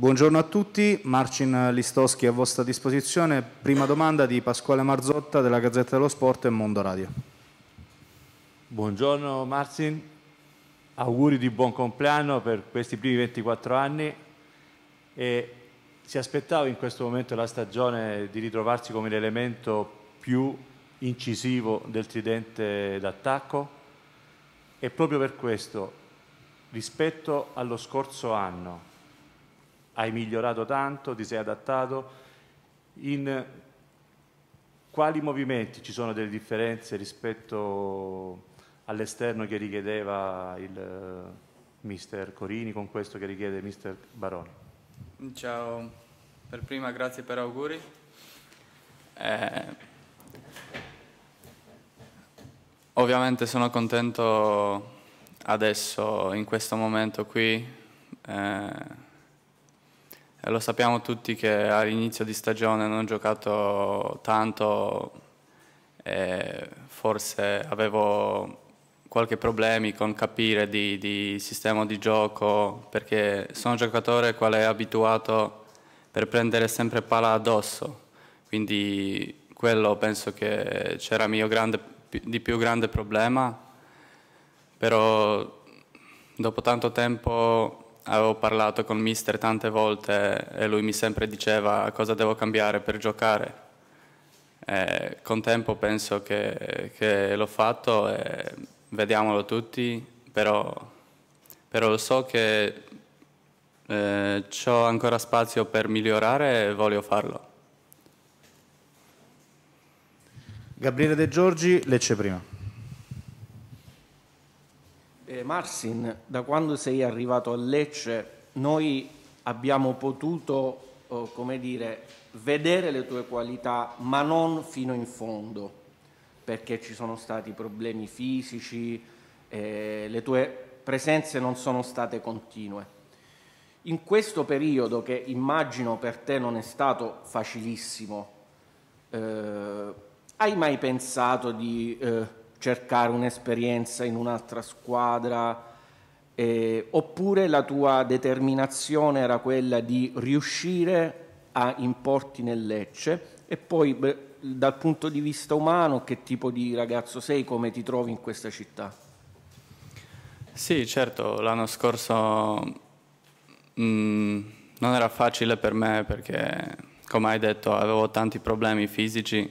Buongiorno a tutti, Marcin Listoschi a vostra disposizione. Prima domanda di Pasquale Marzotta della Gazzetta dello Sport e Mondo Radio. Buongiorno Marcin, auguri di buon compleanno per questi primi 24 anni e si aspettava in questo momento la stagione di ritrovarsi come l'elemento più incisivo del tridente d'attacco e proprio per questo rispetto allo scorso anno hai migliorato tanto, ti sei adattato, in quali movimenti ci sono delle differenze rispetto all'esterno che richiedeva il eh, mister Corini con questo che richiede mister Baroni? Ciao, per prima grazie per auguri. Eh, ovviamente sono contento adesso, in questo momento qui. Eh, lo sappiamo tutti che all'inizio di stagione non ho giocato tanto e forse avevo qualche problema con capire di, di, sistema di gioco perché sono un giocatore quale è abituato per prendere sempre pala addosso quindi quello penso che c'era il mio grande, di più grande problema però dopo tanto tempo avevo parlato con il mister tante volte e lui mi sempre diceva cosa devo cambiare per giocare. E con tempo penso che, che l'ho fatto e vediamolo tutti, però, però lo so che eh, ho ancora spazio per migliorare e voglio farlo. Gabriele De Giorgi, Lecce prima. Eh, Marsin, da quando sei arrivato a Lecce, noi abbiamo potuto, oh, come dire, vedere le tue qualità, ma non fino in fondo, perché ci sono stati problemi fisici, eh, le tue presenze non sono state continue. In questo periodo, che immagino per te non è stato facilissimo, eh, hai mai pensato di eh, cercare un'esperienza in un'altra squadra, eh, oppure la tua determinazione era quella di riuscire a importi nel Lecce e poi beh, dal punto di vista umano che tipo di ragazzo sei, come ti trovi in questa città? Sì, certo, l'anno scorso mh, mm, non era facile per me perché, come hai detto, avevo tanti problemi fisici,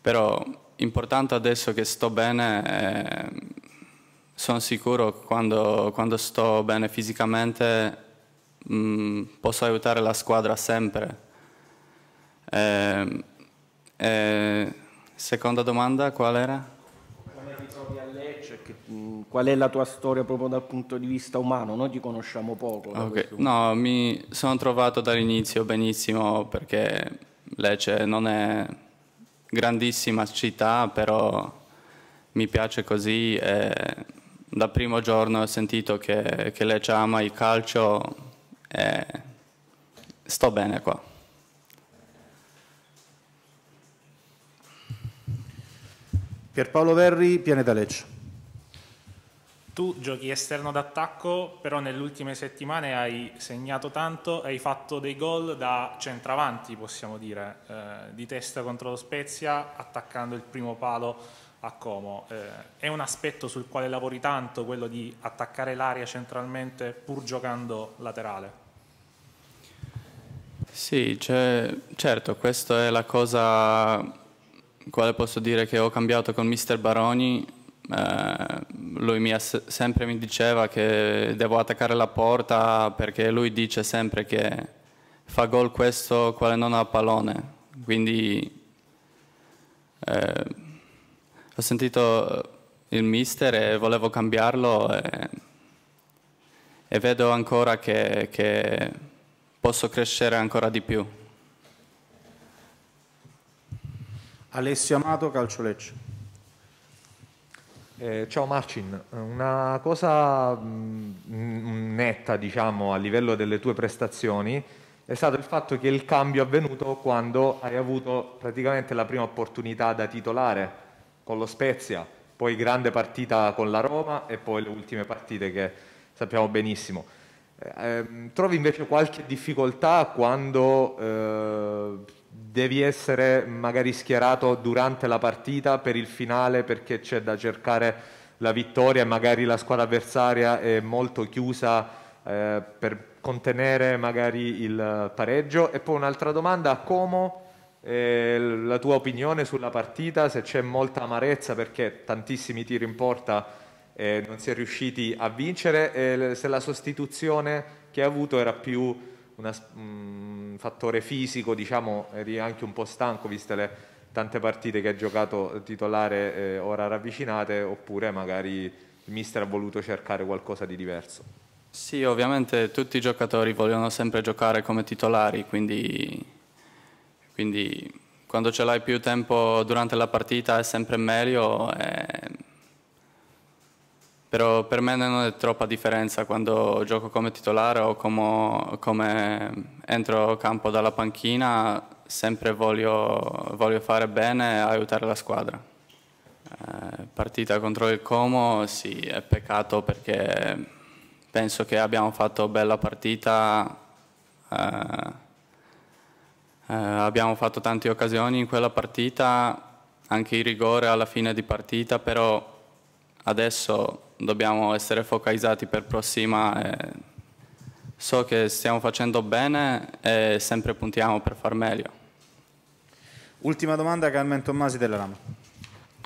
però importante adesso che sto bene, eh, sono sicuro quando, quando sto bene fisicamente mh, mm, posso aiutare la squadra sempre. Eh, eh, seconda domanda, qual era? Mm, qual è la tua storia proprio dal punto di vista umano? Noi ti conosciamo poco. Okay. No, mi sono trovato dall'inizio benissimo perché Lecce non è grandissima città, però mi piace così. E da primo giorno ho sentito che, che lei ci ama il calcio e sto bene qua. Pierpaolo Verri, Pianeta Lecce tu giochi esterno d'attacco, però nelle ultime settimane hai segnato tanto, hai fatto dei gol da centravanti, possiamo dire, eh, di testa contro lo Spezia, attaccando il primo palo a Como. Eh, è un aspetto sul quale lavori tanto, quello di attaccare l'area centralmente pur giocando laterale. Sì, cioè, certo, questa è la cosa quale posso dire che ho cambiato con Mister Baroni. Eh, lui sempre mi diceva che devo attaccare la porta perché lui dice sempre che fa gol questo quale non ha pallone. Quindi eh, ho sentito eh, il mister e volevo cambiarlo e, e vedo ancora che, che posso crescere ancora di più. Alessio Amato, Calcio Lecce. Eh, ciao Marcin, una cosa mh, mm, mm, netta diciamo, a livello delle tue prestazioni è stato il fatto che il cambio è avvenuto quando hai avuto praticamente la prima opportunità da titolare con lo Spezia, poi grande partita con la Roma e poi le ultime partite che sappiamo benissimo. Eh, ehm, trovi invece qualche difficoltà quando eh, devi essere magari schierato durante la partita per il finale perché c'è da cercare la vittoria e magari la squadra avversaria è molto chiusa eh, per contenere magari il pareggio. E poi un'altra domanda, come eh, la tua opinione sulla partita, se c'è molta amarezza perché tantissimi tiri in porta eh, non si è riusciti a vincere, se la sostituzione che ha avuto era più una, mh, mm, fattore fisico, diciamo, eri anche un po' stanco viste le tante partite che hai giocato titolare eh, ora ravvicinate, oppure magari il mister ha voluto cercare qualcosa di diverso? Sì, ovviamente tutti i giocatori vogliono sempre giocare come titolari, quindi, quindi quando ce l'hai più tempo durante la partita è sempre meglio. E eh, però per me non è troppa differenza quando gioco come titolare o come, come entro campo dalla panchina, sempre voglio, voglio fare bene e aiutare la squadra. Eh, partita contro il Como, sì, è peccato perché penso che abbiamo fatto bella partita, eh, eh, abbiamo fatto tante occasioni in quella partita, anche il rigore alla fine di partita, però adesso dobbiamo essere focalizzati per prossima. so che stiamo facendo bene e sempre puntiamo per far meglio. Ultima domanda Carmen Tommasi della Rama.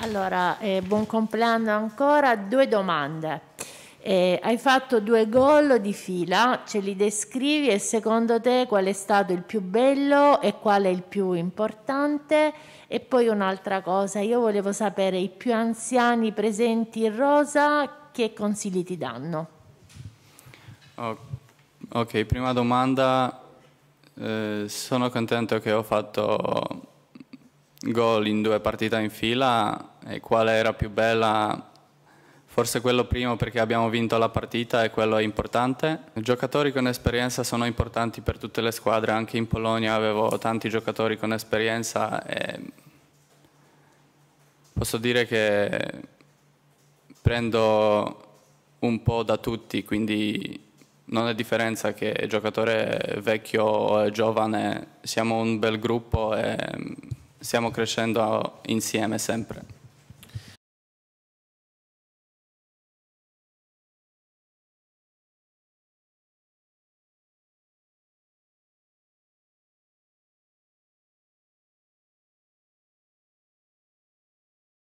Allora, eh, buon compleanno ancora, due domande. Eh, hai fatto due gol di fila, ce li descrivi e secondo te qual è stato il più bello e qual è il più importante? E poi un'altra cosa, io volevo sapere i più anziani presenti in rosa che consigli ti danno? ok, prima domanda. Eh, sono contento che ho fatto gol in due partite in fila e quale era più bella? Forse quello primo perché abbiamo vinto la partita e quello è importante. Giocatori con esperienza sono importanti per tutte le squadre, anche in Polonia avevo tanti giocatori con esperienza e posso dire che prendo un po' da tutti, quindi non è differenza che giocatore vecchio o giovane, siamo un bel gruppo e stiamo crescendo insieme sempre.